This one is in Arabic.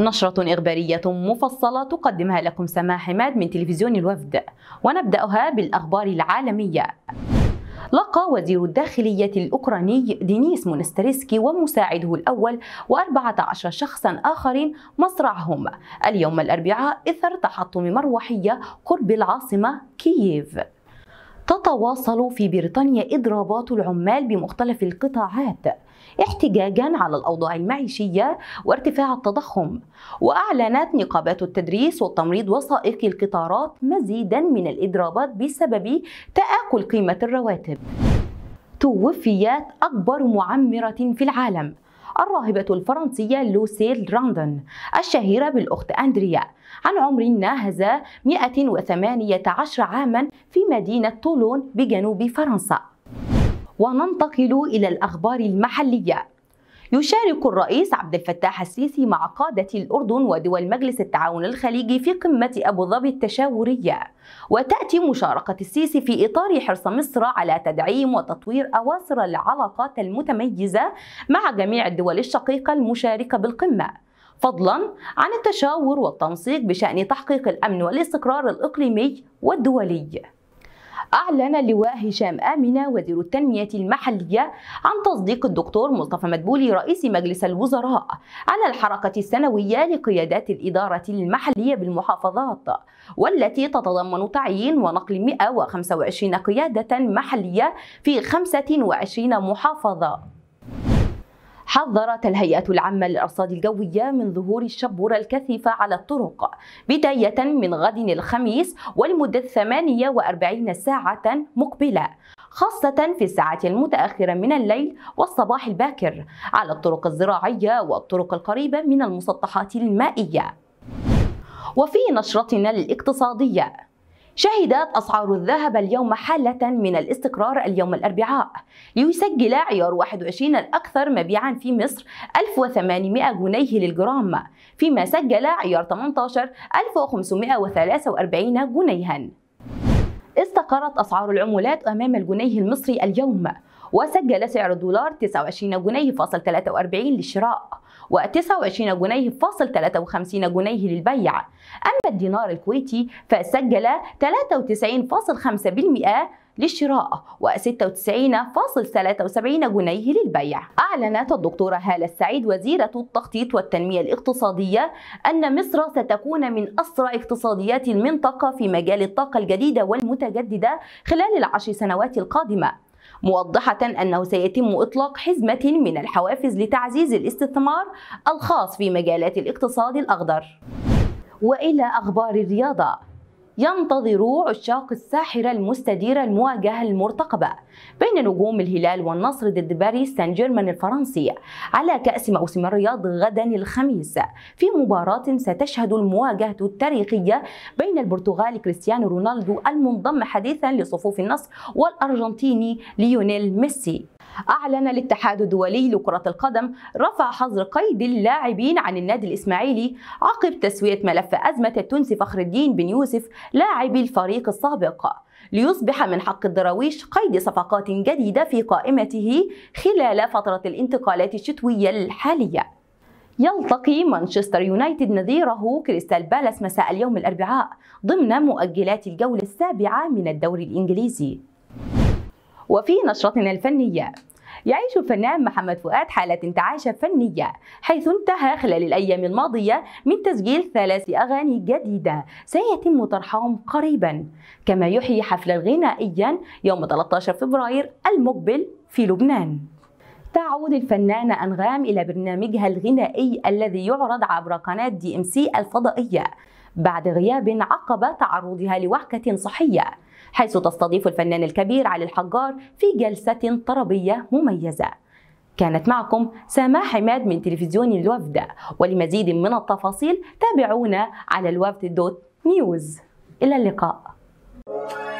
نشرة إخبارية مفصلة تقدمها لكم سما حماد من تلفزيون الوفد ونبدأها بالأخبار العالمية لقى وزير الداخلية الأوكراني دينيس مونستريسكي ومساعده الأول و14 شخصا آخرين مصرعهم اليوم الأربعاء إثر تحطم مروحية قرب العاصمة كييف تتواصل في بريطانيا إضرابات العمال بمختلف القطاعات احتجاجا على الأوضاع المعيشية وارتفاع التضخم وأعلنت نقابات التدريس والتمريض وسائقي القطارات مزيدا من الإضرابات بسبب تآكل قيمة الرواتب توفيت أكبر معمرة في العالم الراهبة الفرنسية لوسيل راندون الشهيرة بالأخت أندريا عن عمر ناهز 118 عاما في مدينة طولون بجنوب فرنسا وننتقل إلى الأخبار المحلية يشارك الرئيس عبد الفتاح السيسي مع قادة الأردن ودول مجلس التعاون الخليجي في قمة أبو ظبي التشاورية وتأتي مشاركة السيسي في إطار حرص مصر على تدعيم وتطوير أواصر العلاقات المتميزة مع جميع الدول الشقيقة المشاركة بالقمة فضلا عن التشاور والتنسيق بشأن تحقيق الأمن والاستقرار الإقليمي والدولي أعلن لواء هشام آمنة وزير التنمية المحلية عن تصديق الدكتور مصطفى مدبولي رئيس مجلس الوزراء على الحركة السنوية لقيادات الإدارة المحلية بالمحافظات والتي تتضمن تعيين ونقل 125 قيادة محلية في 25 محافظة حذرت الهيئة العامة للأرصاد الجوية من ظهور الشبورة الكثيفة على الطرق بداية من غد الخميس ولمدة 48 ساعة مقبلة خاصة في الساعات المتأخرة من الليل والصباح الباكر على الطرق الزراعية والطرق القريبة من المسطحات المائية وفي نشرتنا الاقتصادية شهدت أسعار الذهب اليوم حالة من الاستقرار اليوم الأربعاء ليسجل عيار 21 الأكثر مبيعا في مصر 1800 جنيه للجرام فيما سجل عيار 18 1543 جنيها استقرت أسعار العملات أمام الجنيه المصري اليوم وسجل سعر الدولار 29 جنيه فاصل 43 للشراء و29 جنيه فاصل 53 جنيه للبيع أما الدينار الكويتي فسجل 93.5% للشراء و96.73 جنيه للبيع أعلنت الدكتورة هالة السعيد وزيرة التخطيط والتنمية الاقتصادية أن مصر ستكون من أسرع اقتصاديات المنطقة في مجال الطاقة الجديدة والمتجددة خلال العشر سنوات القادمة موضحة أنه سيتم إطلاق حزمة من الحوافز لتعزيز الاستثمار الخاص في مجالات الاقتصاد الأخضر وإلى أخبار الرياضة ينتظر عشاق الساحرة المستديرة المواجهة المرتقبة بين نجوم الهلال والنصر ضد باريس سان جيرمان الفرنسي على كأس موسم الرياض غدا الخميس في مباراة ستشهد المواجهة التاريخية بين البرتغالي كريستيانو رونالدو المنضم حديثا لصفوف النصر والأرجنتيني ليونيل ميسي أعلن الاتحاد الدولي لكرة القدم رفع حظر قيد اللاعبين عن النادي الإسماعيلي عقب تسوية ملف أزمة التونسي فخر الدين بن يوسف لاعبي الفريق السابق ليصبح من حق الدراويش قيد صفقات جديدة في قائمته خلال فترة الانتقالات الشتوية الحالية يلتقي مانشستر يونايتد نظيره كريستال بالاس مساء اليوم الأربعاء ضمن مؤجلات الجولة السابعة من الدوري الإنجليزي وفي نشرتنا الفنية يعيش الفنان محمد فؤاد حالة انتعاش فنية حيث انتهى خلال الأيام الماضية من تسجيل ثلاث أغاني جديدة سيتم طرحهم قريبا كما يحيي حفلا غنائيا يوم 13 فبراير المقبل في لبنان تعود الفنانة أنغام إلى برنامجها الغنائي الذي يعرض عبر قناة دي إم سي الفضائية بعد غياب عقب تعرضها لوعكة صحية حيث تستضيف الفنان الكبير علي الحجار في جلسة طربية مميزة كانت معكم سماح حماد من تلفزيون الوفد ولمزيد من التفاصيل تابعونا على الوفد دوت نيوز إلى اللقاء